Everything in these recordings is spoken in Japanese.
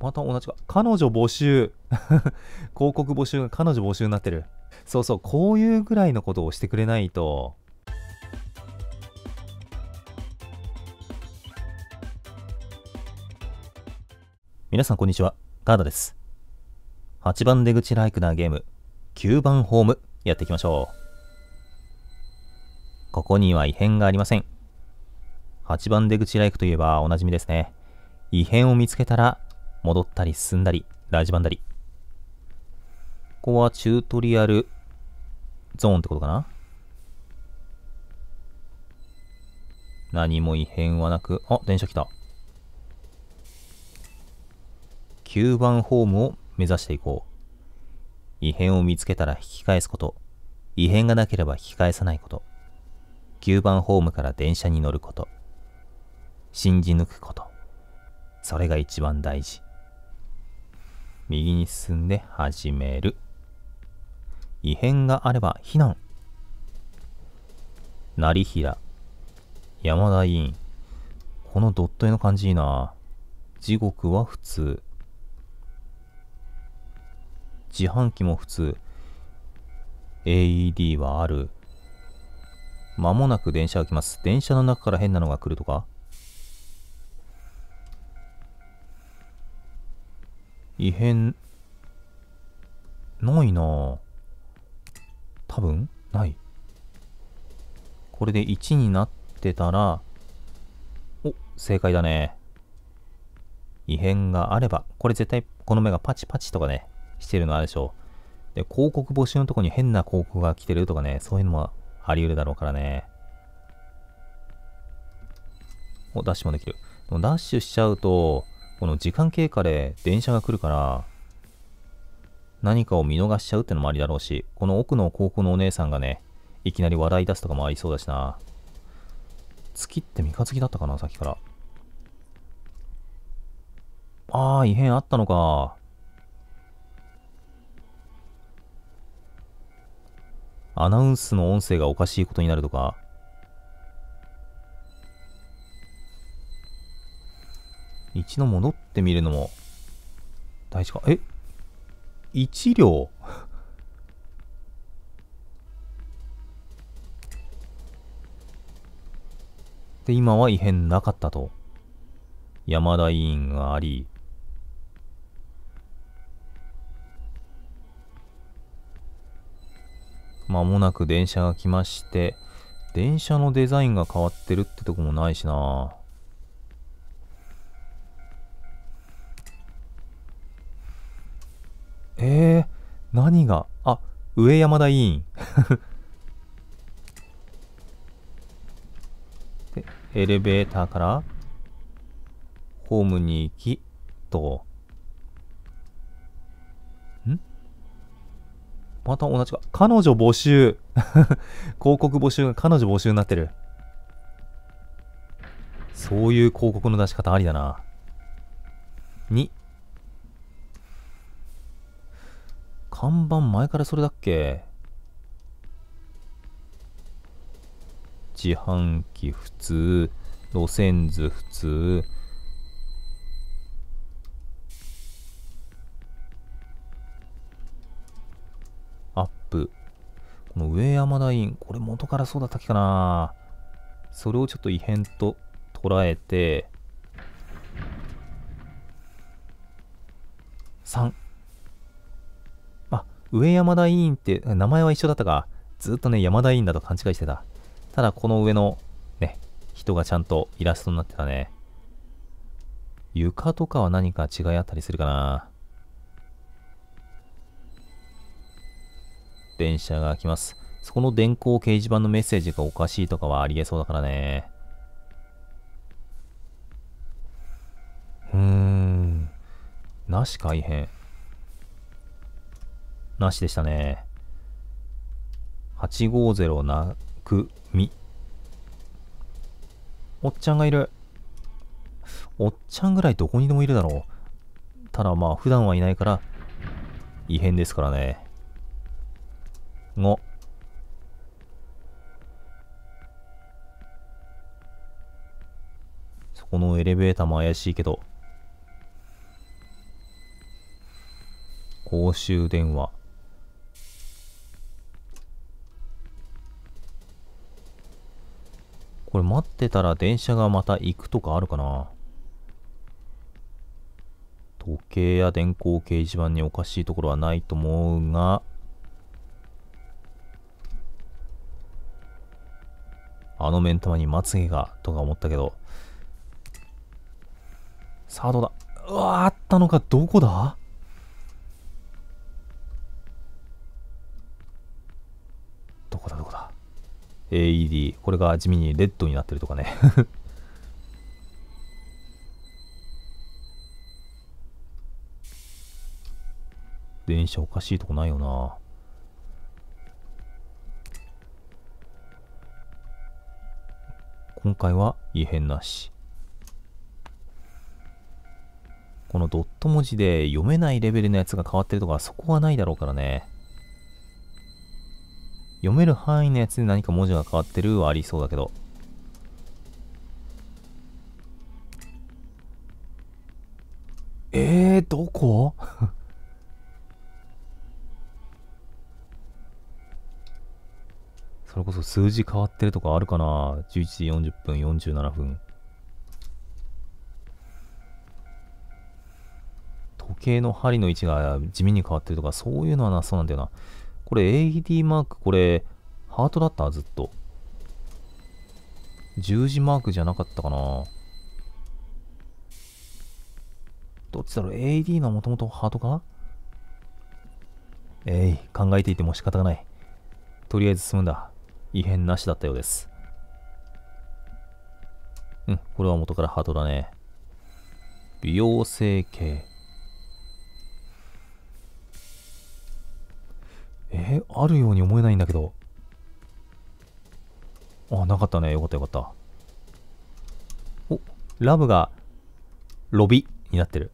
また同じか。彼女募集。広告募集が彼女募集になってる。そうそう、こういうぐらいのことをしてくれないと。皆さん、こんにちは。ガーダです。8番出口ライクなゲーム、9番ホーム、やっていきましょう。ここには異変がありません。8番出口ライクといえばおなじみですね。異変を見つけたら戻ったり進んだり、ラジバンだり。ここはチュートリアルゾーンってことかな何も異変はなく、あ、電車来た。9番ホームを目指していこう。異変を見つけたら引き返すこと。異変がなければ引き返さないこと。9番ホームから電車に乗ること。信じ抜くこと。それが一番大事。右に進んで始める。異変があれば避難。成平、山田委員。このドット絵の感じいいな。地獄は普通。自販機も普通。AED はある。まもなく電車が来ます。電車の中から変なのが来るとか異変、ないなぁ。多分ない。これで1になってたら、お、正解だね。異変があれば、これ絶対この目がパチパチとかね、してるのあるでしょう。で、広告募集のとこに変な広告が来てるとかね、そういうのもあり得るだろうからね。お、ダッシュもできる。ダッシュしちゃうと、この時間経過で電車が来るから、何かを見逃しちゃうってのもありだろうし、この奥の高校のお姉さんがね、いきなり笑い出すとかもありそうだしな。月って三日月だったかな、さっきから。ああ、異変あったのか。アナウンスの音声がおかしいことになるとか、一戻ってみるのも大事か。え一両で、今は異変なかったと。山田委員があり、まもなく電車が来まして、電車のデザインが変わってるってとこもないしなえ何が、あ、上山田委員。で、エレベーターから、ホームに行き、と。んまた同じか。彼女募集。広告募集が彼女募集になってる。そういう広告の出し方ありだな。2、看板前からそれだっけ自販機普通、路線図普通、アップ。この上山田イン、これ元からそうだったっけかなそれをちょっと異変と捉えて、3。上山田委員って、名前は一緒だったが、ずっとね、山田委員だと勘違いしてた。ただ、この上の、ね、人がちゃんとイラストになってたね。床とかは何か違いあったりするかな電車が来ます。そこの電光掲示板のメッセージがおかしいとかはありえそうだからね。うーん。なし改変。なしでしたね。850なくみ。おっちゃんがいる。おっちゃんぐらいどこにでもいるだろう。ただまあ普段はいないから、異変ですからね。5。そこのエレベーターも怪しいけど。公衆電話。これ待ってたら電車がまた行くとかあるかな時計や電光掲示板におかしいところはないと思うが、あの目ん玉にまつげが、とか思ったけど、さあどうだうわあったのかどこだ a e d これが地味にレッドになってるとかね 電車おかしいとこないよな。今回は異変なし。このドット文字で読めないレベルのやつが変わってるとか、そこはないだろうからね。読める範囲のやつで何か文字が変わってるはありそうだけど。えー、どこ それこそ数字変わってるとかあるかな ?11 時40分、47分。時計の針の位置が地味に変わってるとか、そういうのはなそうなんだよな。これ AED マーク、これ、ハートだったずっと。十字マークじゃなかったかなどっちだろう ?AED のもともとハートかえい、考えていても仕方がない。とりあえず進むんだ。異変なしだったようです。うん、これは元からハートだね。美容整形。えー、あるように思えないんだけど。あ、なかったね。よかったよかった。お、ラブが、ロビになってる。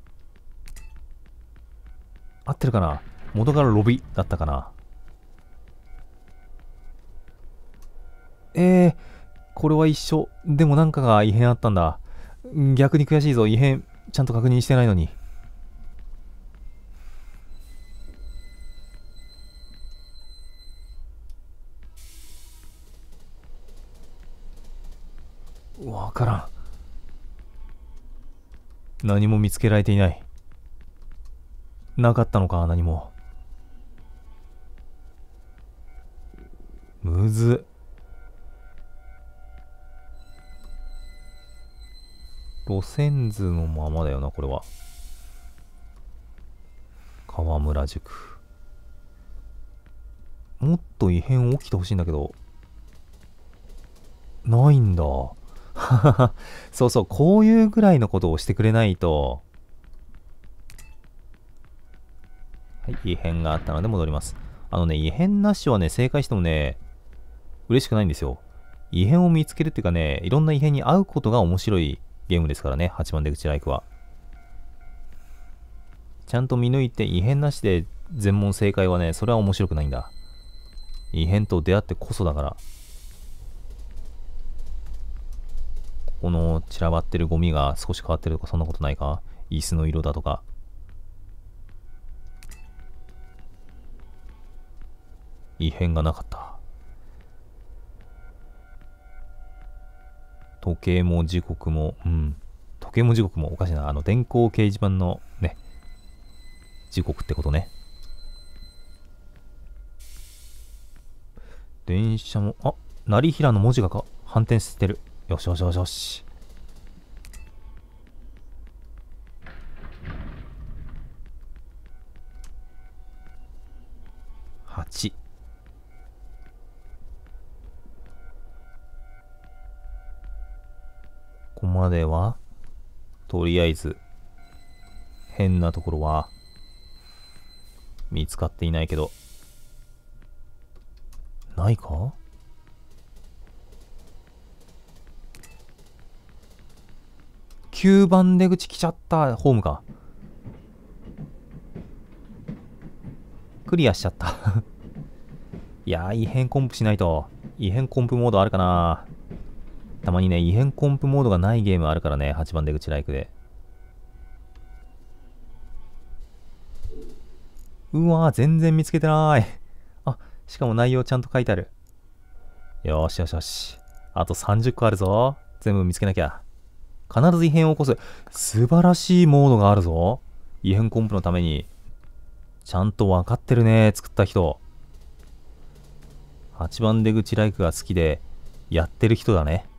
合ってるかな元からロビだったかなえー、これは一緒。でもなんかが異変あったんだ。逆に悔しいぞ。異変、ちゃんと確認してないのに。わからん何も見つけられていないなかったのか何もむず路線図のままだよなこれは河村塾もっと異変起きてほしいんだけどないんだ そうそう、こういうぐらいのことをしてくれないと。はい、異変があったので戻ります。あのね、異変なしはね、正解してもね、嬉しくないんですよ。異変を見つけるっていうかね、いろんな異変に合うことが面白いゲームですからね、8番出口ライクは。ちゃんと見抜いて異変なしで全問正解はね、それは面白くないんだ。異変と出会ってこそだから。この散らばってるゴミが少し変わってるとかそんなことないか椅子の色だとか異変がなかった時計も時刻もうん時計も時刻もおかしいなあの電光掲示板のね時刻ってことね電車もあ成平の文字がか反転してるよしよしよしよし。8。ここまでは、とりあえず、変なところは、見つかっていないけど、ないか9番出口来ちゃった。ホームか。クリアしちゃった いや異変コンプしないと。異変コンプモードあるかなたまにね、異変コンプモードがないゲームあるからね、8番出口ライクで。うわ全然見つけてない。あ、しかも内容ちゃんと書いてある。よしよしよし。あと30個あるぞ。全部見つけなきゃ。必ず異変を起こす。素晴らしいモードがあるぞ。異変コンプのために。ちゃんと分かってるね、作った人。8番出口ライクが好きで、やってる人だね。